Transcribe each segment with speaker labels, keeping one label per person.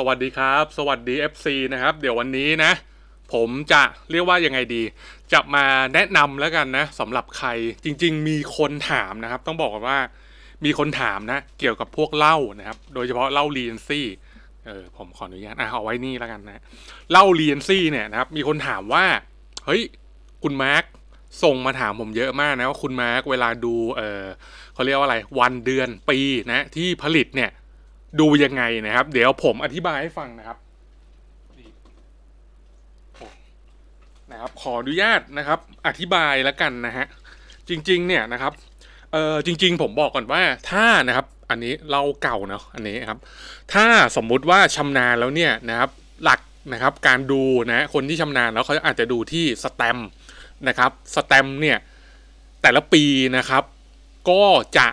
Speaker 1: สวัสดีครับ สวัสดี FC นะครับ เดี๋ยววันนี้นะ ผมจะเรียกว่ายังไงดี จะมาแนะนำแล้วกันนะสำหรับใครจริง ๆ มีคนถามนะครับ ต้องบอกว่า มีคนถามนะเกี่ยวกับพวกเหล้านะครับโดยเฉพาะเหล้าเรียนซี่เออผมขออนุญาตอ่ะเอาไว้นี่แล้วกันนะเหล้าเรียนซี่เนี่ยนะครับมีคนถามว่าเฮ้ยคุณแม็ก์ส่งมาถามผมเยอะมากนะว่าคุณแม็ก์เวลาดูเออเขาเรียกว่าอะไร วันเดือนปีนะที่ผลิตเนี่ยดูยังไงนะครับ เดี๋ยวผมอธิบายให้ฟังนะครับนะครับ ขออนุญาตนะครับ อธิบายแล้วกันนะฮะ จริง ๆ เนี่ยนะครับ เออจริง ๆ ผมบอกก่อนว่าถ้านะครับ อันนี้เราเก่าเนาะ อันนี้ครับ ถ้าสมมุติว่าชำนาญแล้วเนี่ยนะครับ หลักนะครับ การดูนะ คนที่ชำนาญแล้วเขาอาจจะดูที่สแตมนะครับ สแตมเนี่ยแต่ละปีนะครับ ก็จะ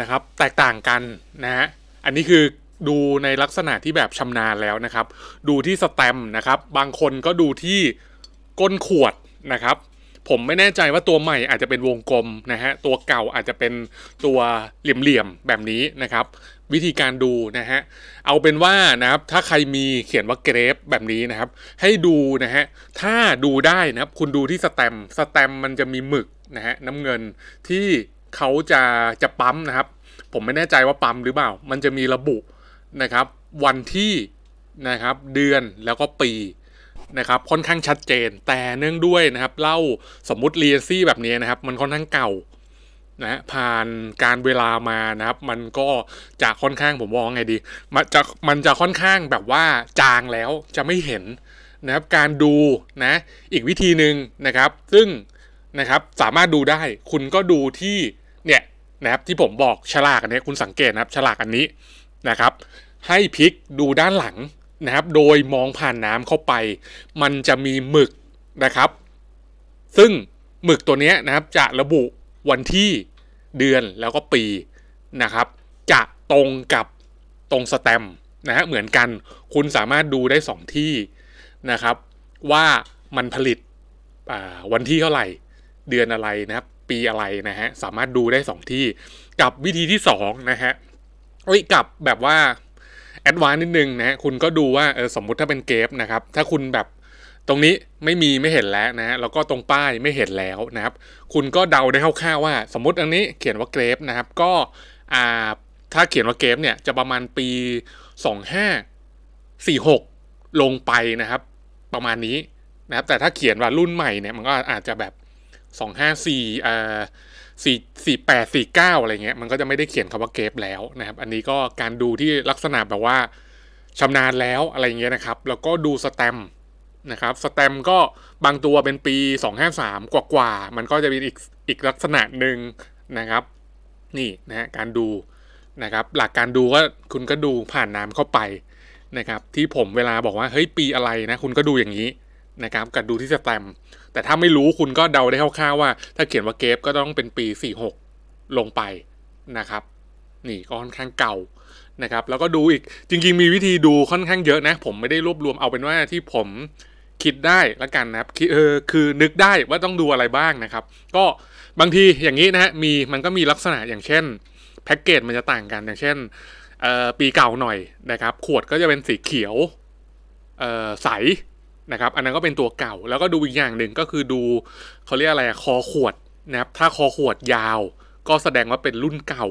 Speaker 1: นะครับ แตกต่างกันนะฮะอันนี้คือดูในลักษณะที่แบบชำนาญแล้วนะครับ ดูที่สแตมนะครับ บางคนก็ดูที่ก้นขวดนะครับ ผมไม่แน่ใจว่าตัวใหม่อาจจะเป็นวงกลมนะฮะตัวเก่าอาจจะเป็นตัวเหลี่ยมๆ แบบนี้นะครับ วิธีการดูนะฮะเอาเป็นว่านะครับ ถ้าใครมีเขียนว่าเกรฟแบบนี้นะครับ ให้ดูนะฮะถ้าดูได้นะครับ คุณดูที่สแตมสแตมมันจะมีหมึกนะฮะน้ำเงินที่เขาจะจะปั๊มนะครับผมไม่แน่ใจว่าปั๊มหรือเปล่า มันจะมีระบุนะครับ วันที่นะครับ เดือนแล้วก็ปีนะครับ ค่อนข้างชัดเจนแต่เนื่องด้วยนะครับเล่าสมมุติเรียซี่แบบนี้นะครับ มันค่อนข้างเก่านะผ่านการเวลามานะครับ มันก็จะค่อนข้างผมมองไงดีมันจะมันจะค่อนข้างแบบว่าจางแล้วจะไม่เห็นนะครับ การดูนะ อีกวิธีหนึ่งนะครับ ซึ่งนะครับสามารถดูได้ คุณก็ดูที่นะครับที่ผมบอกฉลากอันนี้ คุณสังเกตนะครับ ฉลากอันนี้นะครับ ให้พลิกดูด้านหลังนะครับ โดยมองผ่านน้ำเข้าไป มันจะมีหมึกนะครับ ซึ่งหมึกตัวนี้นะครับ จะระบุวันที่เดือนแล้วก็ปีนะครับ จะตรงกับตรงสแตมนะฮะเหมือนกัน คุณสามารถดูได้2ที่นะครับว่ามันผลิตวันที่เท่าไหร่เดือนอะไรนะครับปีอะไรนะฮะสามารถดูได้ 2 ที่กับวิธีที่2นะฮะเอ้ยกับแบบว่าแอดวานนิดนึงนะฮะคุณก็ดูว่าเออสมมุติถ้าเป็นเกฟนะครับ ถ้าคุณแบบตรงนี้ไม่มีไม่เห็นแล้วนะฮะแล้วก็ตรงป้ายไม่เห็นแล้วนะครับ คุณก็เดาได้คร่าวๆว่า สมมติอันนี้เขียนว่าเกรฟนะครับก็อ่าถ้าเขียนว่าเกฟเนี่ยจะประมาณปี 2546 ลงไปนะครับ ประมาณนี้นะครับแต่ถ้าเขียนว่ารุ่นใหม่เนี่ยมันก็อาจจะแบบสองห้าสี่อ่าสี่สี่แปดสี่เก้าอะไรเงี้ยมันก็จะไม่ได้เขียนคาว่าเกฟแล้วนะครับอันนี้ก็การดูที่ลักษณะแบบว่าชำนาญแล้วอะไรเงี้ยนะครับแล้วก็ดูสแตมนะครับสแตมก็บางตัวเป็นปี 253 กว่ากว่ามันก็จะเป็นอีกอีกลักษณะหนึ่งนะครับนี่นะการดูนะครับหลักการดูก็คุณก็ดูผ่านน้ำเข้าไปนะครับที่ผมเวลาบอกว่าเฮ้ยปีอะไรนะคุณก็ดูอย่างนี้นะครับกับดูที่สแตมแต่ถ้าไม่รู้คุณก็เดาได้คร่าวๆว่า ถ้าเขียนว่าเกฟก็ต้องเป็นปี 46 ลงไปนะครับ นี่ก็ค่อนข้างเก่านะครับ แล้วก็ดูอีกจริง ๆ มีวิธีดูค่อนข้างเยอะนะ ผมไม่ได้รวบรวมเอาเป็นว่าที่ผมคิดได้ละกันนะครับเออคือนึกได้ว่าต้องดูอะไรบ้างนะครับ ก็บางทีอย่างนี้นะฮะมีมันก็มีลักษณะอย่างเช่นแพ็กเกจมันจะต่างกันอย่างเช่นปีเก่าหน่อยนะครับ ขวดก็จะเป็นสีเขียวใสนะครับอันนั้นก็เป็นตัวเก่าแล้วก็ดูอีกอย่างหนึ่งก็คือดูเขาเรียกอะไรคอขวดนะครับถ้าคอขวดยาว ก็แสดงว่าเป็นรุ่นเก่า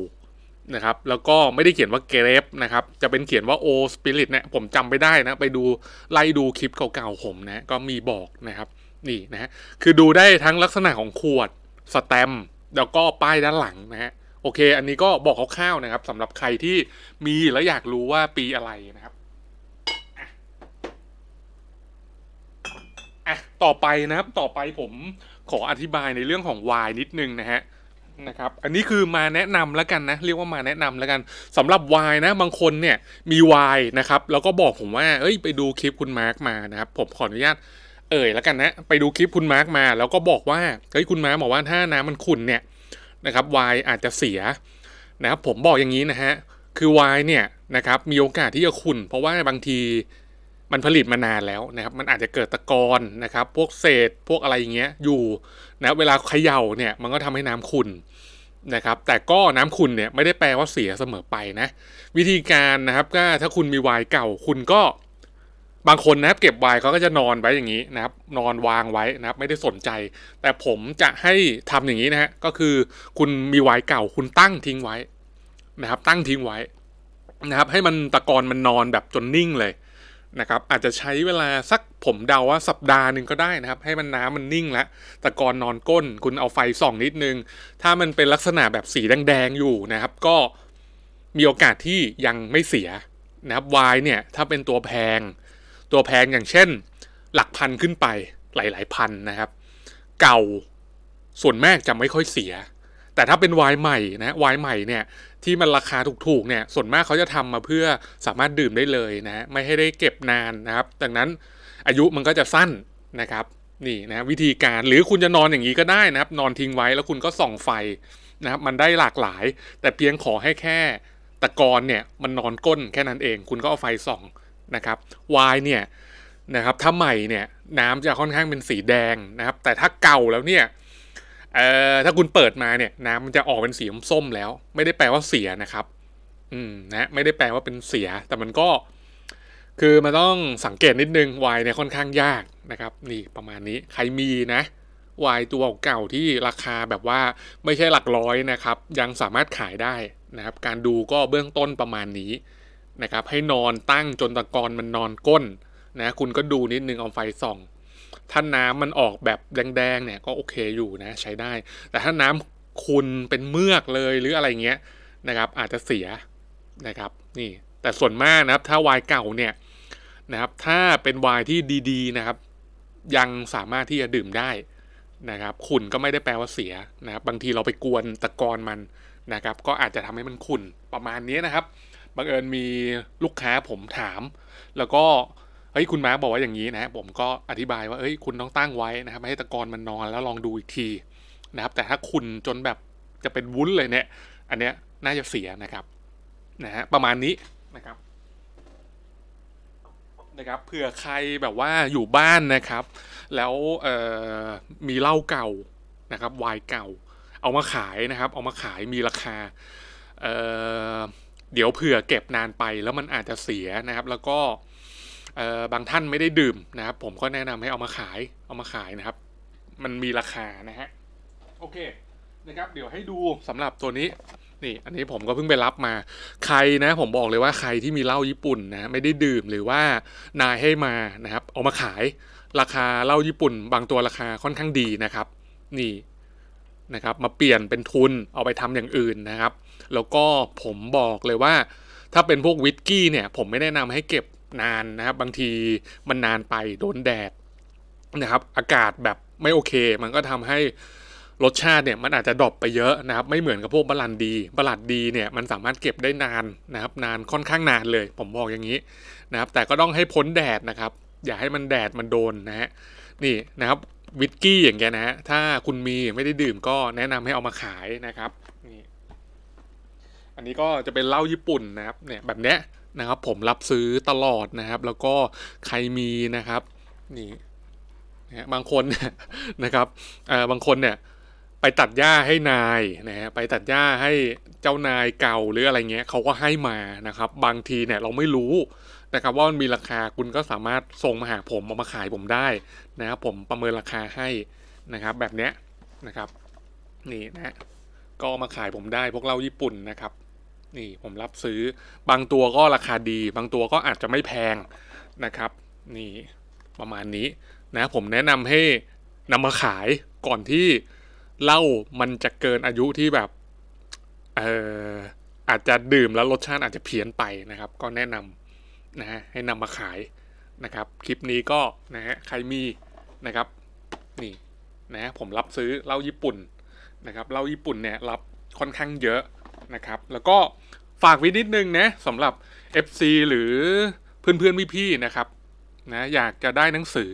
Speaker 1: นะครับ แล้วก็ไม่ได้เขียนว่าเกรฟนะครับจะเป็นเขียนว่าโอสปิริตเนี่ยผมจำไปได้นะ ไปดูไล่ดูคลิปเก่าๆผมนะก็มีบอกนะครับ นี่นะฮะคือดูได้ทั้งลักษณะของขวดสแตม แล้วก็ป้ายด้านหลังนะฮะโอเค อันนี้ก็บอกคร่าวๆนะครับสำหรับใครที่มีและอยากรู้ว่าปีอะไรนะครับอ่ะต่อไปนะครับต่อไปผมขออธิบายในเรื่องของ Y นิดนึง นะฮะนะครับ อันนี้คือมาแนะนำแล้วกันนะเรียกว่ามาแนะนำแล้วกันสำหรับ Y นะบางคนเนี่ยมี Y นะครับ แล้วก็บอกผมว่าเอ้ยไปดูคลิปคุณมาร์กมานะครับผมขออนุญาตเอ่ยแล้วกันนะไปดูคลิปคุณมาร์กมา แล้วก็บอกว่าเฮ้ยคุณมาร์กบอกว่าถ้าน้ำมันขุ่นเนี่ยนะครับ Y อาจจะเสียนะครับผมบอกอย่างนี้นะฮะคือ Y เนี่ยนะครับมีโอกาสที่จะขุ่นเพราะว่าบางทีมันผลิตมานานแล้วนะครับ มันอาจจะเกิดตะกอนนะครับ พวกเศษ พวกอะไรอย่างเงี้ย อยู่นะเวลาเขย่าเนี่ย มันก็ทำให้น้ำขุ่นนะครับ แต่ก็น้ำขุ่นเนี่ยไม่ได้แปลว่าเสียเสมอไปนะ วิธีการนะครับก็ถ้าคุณมีไวายเก่า คุณก็บางคนนะครับเก็บไวายเขาก็จะนอนไว้อย่างนี้นะครับ นอนวางไว้นะครับ ไม่ได้สนใจ แต่ผมจะให้ทำอย่างนี้นะฮะ ก็คือคุณมีไวายเก่า คุณตั้งทิ้งไว้ นะครับ ตั้งทิ้งไว้นะครับ ให้มันตะกอนมันนอนแบบจนนิ่งเลยนะครับอาจจะใช้เวลาสักผมเดาว่าสัปดาห์หนึ่งก็ได้นะครับ ให้มันน้ำมันนิ่งแล้ว แต่ก่อนนอนก้นคุณเอาไฟส่องนิดนึง ถ้ามันเป็นลักษณะแบบสีแดงๆ อยู่นะครับก็มีโอกาสที่ยังไม่เสียนะครับวายเนี่ย ถ้าเป็นตัวแพง ตัวแพงอย่างเช่น หลักพันขึ้นไป หลายๆ พันนะครับ เก่าส่วนมากจะไม่ค่อยเสียแต่ถ้าเป็นไวน์ใหม่นะไวน์ใหม่เนี่ยที่มันราคาถูกๆเนี่ย ส่วนมากเขาจะทำมาเพื่อสามารถดื่มได้เลยนะไม่ให้ได้เก็บนานนะครับ ดังนั้นอายุมันก็จะสั้นนะครับนี่นะวิธีการหรือคุณจะนอนอย่างนี้ก็ได้นะครับนอนทิ้งไว้แล้วคุณก็ส่องไฟนะครับมันได้หลากหลาย แต่เพียงขอให้แค่ตะกอนเนี่ยมันนอนก้นแค่นั้นเอง คุณก็เอาไฟส่องนะครับวายเนี่ยนะครับถ้าใหม่เนี่ยน้ำจะค่อนข้างเป็นสีแดงนะครับ แต่ถ้าเก่าแล้วเนี่ยเอ่อถ้าคุณเปิดมาเนี่ยน้ำมันจะออกเป็นสีส้มแล้ว ไม่ได้แปลว่าเสียนะครับ อืมนะไม่ได้แปลว่าเป็นเสีย แต่มันก็คือมันต้องสังเกตนิดนึงวายเนี่ยค่อนข้างยากนะครับ นี่ประมาณนี้ ใครมีนะวายตัวเก่าที่ราคาแบบว่า ไม่ใช่หลักร้อยนะครับ ยังสามารถขายได้นะครับ การดูก็เบื้องต้นประมาณนี้นะครับ ให้นอนตั้งจนตะกอนมันนอนก้นนะคุณก็ดูนิดนึงเอาไฟส่องถ้าน้ำมันออกแบบแดงๆเนี่ยก็โอเคอยู่นะใช้ได้ แต่ถ้าน้ำคุณเป็นเมือกเลยหรืออะไรเงี้ยนะครับ อาจจะเสียนะครับ นี่แต่ส่วนมากนะครับ ถ้าวายเก่าเนี่ยนะครับ ถ้าเป็นวายที่ดีๆ นะครับ ยังสามารถที่จะดื่มได้นะครับขุ่นก็ไม่ได้แปลว่าเสียนะครับบางทีเราไปกวนตะกอนมันนะครับ ก็อาจจะทำให้มันขุ่นประมาณนี้นะครับบังเอิญมีลูกค้าผมถาม แล้วก็เฮ้ยคุณมาบอกว่าอย่างนี้นะ ผมก็อธิบายว่าเอ้ยคุณต้องตั้งไว้นะครับ ให้ตะกอนมันนอนแล้วลองดูอีกทีนะครับ แต่ถ้าคุณจนแบบจะเป็นวุ้นเลยเนี่ยอันเนี้ยน่าจะเสียนะครับ นะฮะประมาณนี้นะครับ นะครับเผื่อใครแบบว่าอยู่บ้านนะครับ แล้วมีเหล้าเก่านะครับไวน์เก่า เอามาขายนะครับ เอามาขายมีราคาเเดี๋ยวเผื่อเก็บนานไปแล้วมันอาจจะเสียนะครับ แล้วก็บางท่านไม่ได้ดื่มนะครับผมก็แนะนำให้เอามาขายเอามาขายนะครับ มันมีราคานะฮะโอเคนะครับเดี๋ยวให้ดูสำหรับตัวนี้นี่อันนี้ผมก็เพิ่งไปรับมาใครนะผมบอกเลยว่าใครที่มีเหล้าญี่ปุ่นนะไม่ได้ดื่มหรือว่านายให้มานะครับเอามาขายราคาเหล้าญี่ปุ่น บางตัวราคาค่อนข้างดีนะครับนี่นะครับ มาเปลี่ยนเป็นทุนเอาไปทำอย่างอื่นนะครับ แล้วก็ผมบอกเลยว่าถ้าเป็นพวกวิสกี้เนี่ยผมไม่แนะนำให้เก็บนานนะครับบางทีมันนานไปโดนแดดนะครับอากาศแบบไม่โอเค มันก็ทำให้รสชาติเนี่ยมันอาจจะดรอปไปเยอะนะครับ ไม่เหมือนกับพวกบลันดีบลัดดีเนี่ย มันสามารถเก็บได้นานนะครับ นานค่อนข้างนานเลย ผมบอกอย่างนี้นะครับ แต่ก็ต้องให้พ้นแดดนะครับ อย่าให้มันแดดมันโดนนะฮะนี่นะครับวิสกี้อย่างเงี้ยนะฮะถ้าคุณมีไม่ได้ดื่มก็แนะนำให้เอามาขายนะครับนี่อันนี้ก็จะเป็นเหล้าญี่ปุ่นนะครับเนี่ยแบบเนี้ยนะครับผมรับซื้อตลอดนะครับ แล้วก็ใครมีนะครับนี่นะบางคนนะครับบางคนเนี่ยไปตัดหญ้าให้นายนะฮะไปตัดหญ้าให้เจ้านายเก่าหรืออะไรเงี้ย เขาก็ให้มานะครับ บางทีเนี่ยเราไม่รู้นะครับว่ามันมีราคาคุณก็สามารถส่งมาหาผมเอามาขายผมได้นะครับผมประเมินราคาให้นะครับ แบบเนี้ยนะครับ นี่นะก็มาขายผมได้พวกเราญี่ปุ่นนะครับนี่ผมรับซื้อบางตัวก็ราคาดี บางตัวก็อาจจะไม่แพงนะครับ นี่ประมาณนี้นะผมแนะนำให้นำมาขายก่อนที่เหล้ามันจะเกินอายุที่แบบเอออาจจะดื่มแล้วรสชาติอาจจะเพี้ยนไปนะครับ ก็แนะนำนะฮะให้นำมาขายนะครับ คลิป นี้ก็นะฮะใครมีนะครับนี่นะผมรับซื้อเหล้าญี่ปุ่นนะครับเหล้าญี่ปุ่นเนี่ยรับค่อนข้างเยอะนะครับ แล้วก็ฝากไว้นิดนึงนะสำหรับ FC หรือเพื่อนๆพี่ๆนะครับนะอยากจะได้หนังสือ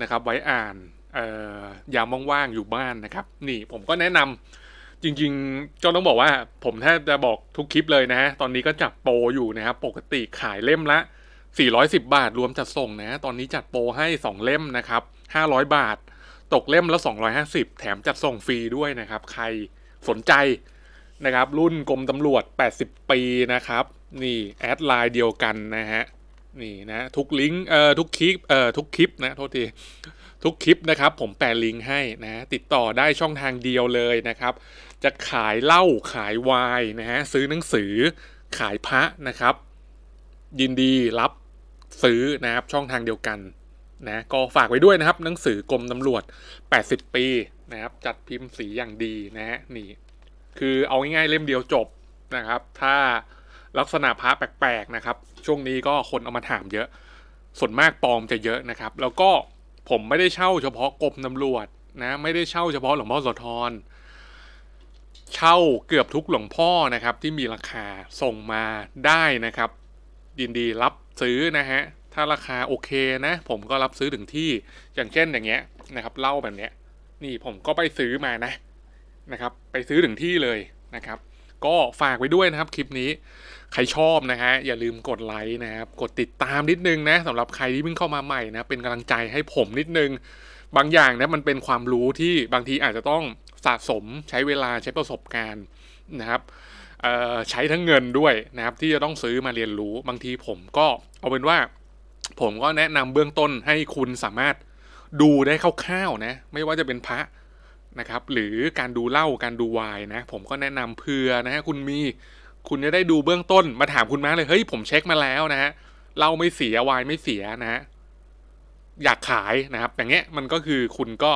Speaker 1: นะครับไว้อ่านอยามว่างๆอยู่บ้านนะครับนี่ผมก็แนะนำจริง ๆจ็ต้องบอกว่าผมแทบจะบอกทุกคลิปเลยนะฮะตอนนี้ก็จัดโปรอยู่นะครับปกติขายเล่มละ 410 บาทรวมจัดส่งนะตอนนี้จัดโปรให้ 2 เล่มนะครับ 500 บาท ตกเล่มละ 250 แถมจัดส่งฟรีด้วยนะครับ ใครสนใจนะครับรุ่นกรมตำรวจ 80 ปีนะครับ นี่แอดไลน์เดียวกันนะฮะนี่นะทุกลิงก์เอ่อทุกคลิปเอ่อทุกคลิปนะโทษทีทุกคลิปนะครับ ผมแปะลิงก์ให้นะติดต่อได้ช่องทางเดียวเลยนะครับ จะขายเหล้าขายวายนะฮะซื้อหนังสือขายพระนะครับ ยินดีรับซื้อนะครับช่องทางเดียวกันนะก็ฝากไว้ด้วยนะครับ หนังสือกรมตำรวจ 80 ปีนะครับ จัดพิมพ์สีอย่างดีนะฮะนี่คือเอาง่ายๆเล่มเดียวจบนะครับ ถ้าลักษณะพระแปลกๆนะครับ ช่วงนี้ก็คนเอามาถามเยอะ ส่วนมากปลอมจะเยอะนะครับ แล้วก็ผมไม่ได้เช่าเฉพาะกรมตำรวจนะไม่ได้เช่าเฉพาะหลวงพ่อโสธรเช่าเกือบทุกหลวงพ่อนะครับที่มีราคาส่งมาได้นะครับยินดีรับซื้อนะฮะถ้าราคาโอเคนะ ผมก็รับซื้อถึงที่อย่างเช่นอย่างเงี้ยนะครับ เล่าแบบเนี้ยนี่ผมก็ไปซื้อมานะนะครับไปซื้อถึงที่เลยนะครับ ก็ฝากไว้ด้วยนะครับคลิปนี้ใครชอบนะฮะอย่าลืมกดไลค์นะครับ กดติดตามนิดนึงนะสำหรับใครที่เพิ่งเข้ามาใหม่นะเป็นกำลังใจให้ผมนิดนึง บางอย่างนะมันเป็นความรู้ที่บางทีอาจจะต้องสะสมใช้เวลาใช้ประสบการณ์นะครับใช้ทั้งเงินด้วยนะครับ ที่จะต้องซื้อมาเรียนรู้บางทีผมก็เอาเป็นว่า ผมก็แนะนำเบื้องต้นให้คุณสามารถดูได้คร่าวๆนะไม่ว่าจะเป็นพระนะครับหรือการดูเหล้าการดูวายนะผมก็แนะนำเพื่อนะฮะคุณมีคุณจะได้ดูเบื้องต้น มาถามคุณมาเลยเฮ้ยผมเช็คมาแล้วนะฮะเหล้าไม่เสียวายไม่เสียนะฮะอยากขายนะครับ อย่างเงี้ยมันก็คือคุณก็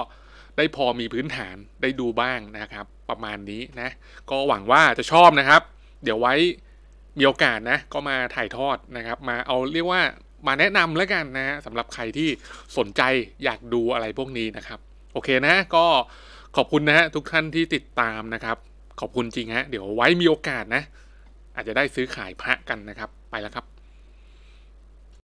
Speaker 1: ได้พอมีพื้นฐานได้ดูบ้างนะครับประมาณนี้นะก็หวังว่าจะชอบนะครับ เดี๋ยวไว้มีโอกาสนะก็มาถ่ายทอดนะครับมาเอาเรียกว่ามาแนะนำแล้วกันนะสำหรับใครที่สนใจอยากดูอะไรพวกนี้นะครับ โอเคนะก็ขอบคุณนะฮะทุกท่านที่ติดตามนะครับขอบคุณจริงฮะเดี๋ยวไว้มีโอกาสนะอาจจะได้ซื้อขายพระกันนะครับไปแล้วครับ